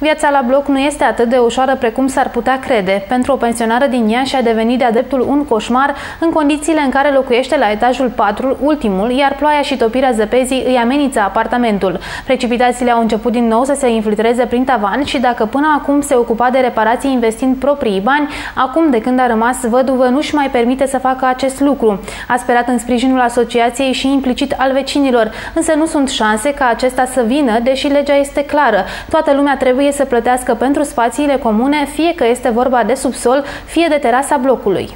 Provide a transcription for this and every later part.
Viața la bloc nu este atât de ușoară precum s-ar putea crede. Pentru o pensionară din Iași a devenit de-a dreptul un coșmar în condițiile în care locuiește la etajul 4, ultimul, iar ploaia și topirea zăpezii îi amenință apartamentul. Precipitațiile au început din nou să se infiltreze prin tavan și dacă până acum se ocupa de reparații investind proprii bani, acum de când a rămas văduvă nu-și mai permite să facă acest lucru. A sperat în sprijinul asociației și implicit al vecinilor, însă nu sunt șanse ca acesta să vină, deși legea este clară. Toată lumea trebuie trebuie să plătească pentru spațiile comune, fie că este vorba de subsol, fie de terasa blocului.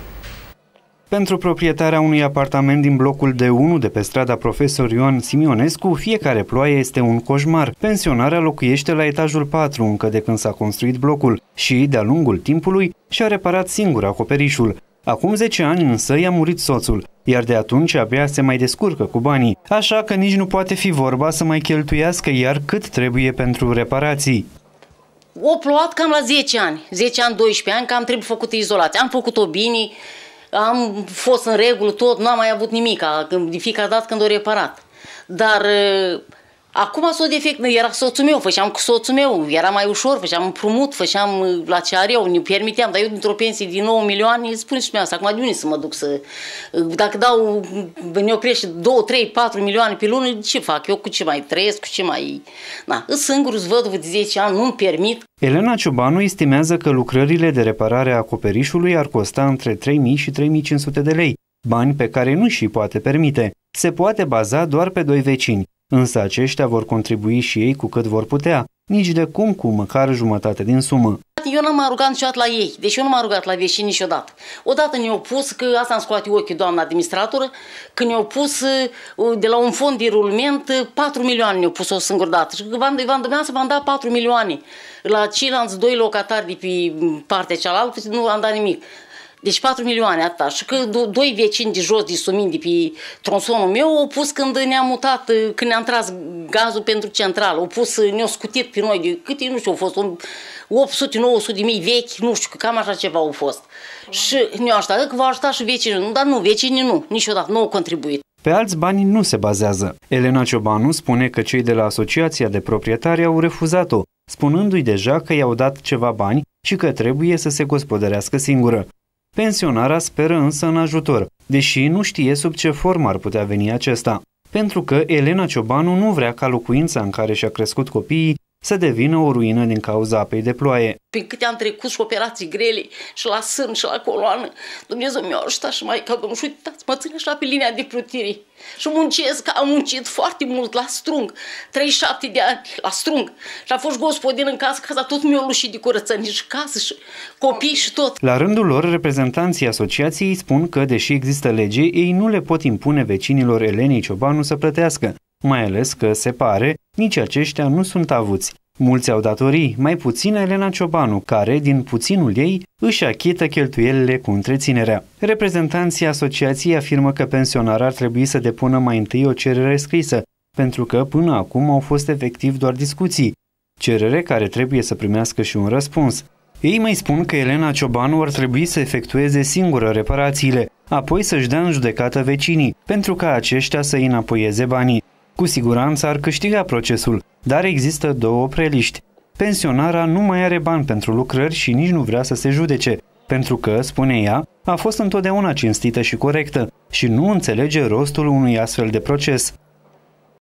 Pentru proprietarea unui apartament din blocul de 1 de pe strada Profesor Ioan Simionescu, fiecare ploaie este un coșmar. Pensionarea locuiește la etajul 4 încă de când s-a construit blocul și, de-a lungul timpului, și-a reparat singur acoperișul. Acum 10 ani însă i-a murit soțul, iar de atunci abia se mai descurcă cu banii, așa că nici nu poate fi vorba să mai cheltuiască iar cât trebuie pentru reparații. O plouat cam la 10 ani, 10 ani, 12 ani, că am trebuit făcut izolație. Am făcut-o bine, am fost în regulă tot, nu am mai avut nimic, de fiecare dată când o reparat. Dar Acum s-o defect, era soțul meu, făceam cu soțul meu, era mai ușor, făceam împrumut, făceam uh, la ce are eu, ne permiteam, dar eu dintr-o pensie din 9 milioane, îi spun și mie asta, acum de unde să mă duc să... Uh, dacă dau, ne oprește 2, 3, 4 milioane pe lună, ce fac eu, cu ce mai trăiesc, cu ce mai... Na, îs singur, îți văd, de 10 ani, nu-mi permit. Elena Ciobanu estimează că lucrările de reparare a acoperișului ar costa între 3.000 și 3.500 de lei, bani pe care nu și poate permite. Se poate baza doar pe doi vecini, însă aceștia vor contribui și ei cu cât vor putea, nici de cum cu măcar jumătate din sumă. Eu m am rugat niciodată la ei, deși eu nu m-am rugat la vecini niciodată. Odată ne-au pus, că asta am scoate ochii doamna administratoră, că ne-au pus uh, de la un fond de rulment 4 uh, milioane ne-au pus o singură dată. Și v-am dumneavoastră v-am dat 4 milioane. La ceilalți doi locatari de pe partea cealaltă nu am dat nimic. Deci 4 milioane atâta. Și că doi vecini de jos, de sumin, de pe tronsonul meu, au pus când ne-am mutat, când ne-am tras gazul pentru central. Au pus, ne-au scutit pe noi de câte, nu știu, au fost 800-900 de mii vechi, nu știu, cam așa ceva au fost. Și ne-au ajutat, că adică v-au ajutat și vecinii. Dar nu, vecinii nu, niciodată, nu au contribuit. Pe alți bani nu se bazează. Elena Ciobanu spune că cei de la Asociația de Proprietari au refuzat-o, spunându-i deja că i-au dat ceva bani și că trebuie să se gospodărească singură. Pensionara speră însă în ajutor, deși nu știe sub ce formă ar putea veni acesta. Pentru că Elena Ciobanu nu vrea ca locuința în care și-a crescut copiii să devină o ruină din cauza apei de ploaie. Prin câte am trecut și operații grele și la sân și la coloană, Dumnezeu mi-a ajutat și mai ca domnul, uitați, mă țin așa pe linia de plutire. Și muncesc, am muncit foarte mult la strung, 37 de ani la strung. Și a fost gospodin în casă, casa tot mi-a lușit de curățenie și casă și copii și tot. La rândul lor, reprezentanții asociației spun că, deși există lege, ei nu le pot impune vecinilor Elenei Ciobanu să plătească mai ales că, se pare, nici aceștia nu sunt avuți. Mulți au datorii, mai puțin Elena Ciobanu, care, din puținul ei, își achită cheltuielile cu întreținerea. Reprezentanții asociației afirmă că pensionara ar trebui să depună mai întâi o cerere scrisă, pentru că până acum au fost efectiv doar discuții, cerere care trebuie să primească și un răspuns. Ei mai spun că Elena Ciobanu ar trebui să efectueze singură reparațiile, apoi să-și dea în judecată vecinii, pentru ca aceștia să i înapoieze banii. Cu siguranță ar câștiga procesul, dar există două preliști. Pensionara nu mai are bani pentru lucrări și nici nu vrea să se judece, pentru că, spune ea, a fost întotdeauna cinstită și corectă și nu înțelege rostul unui astfel de proces.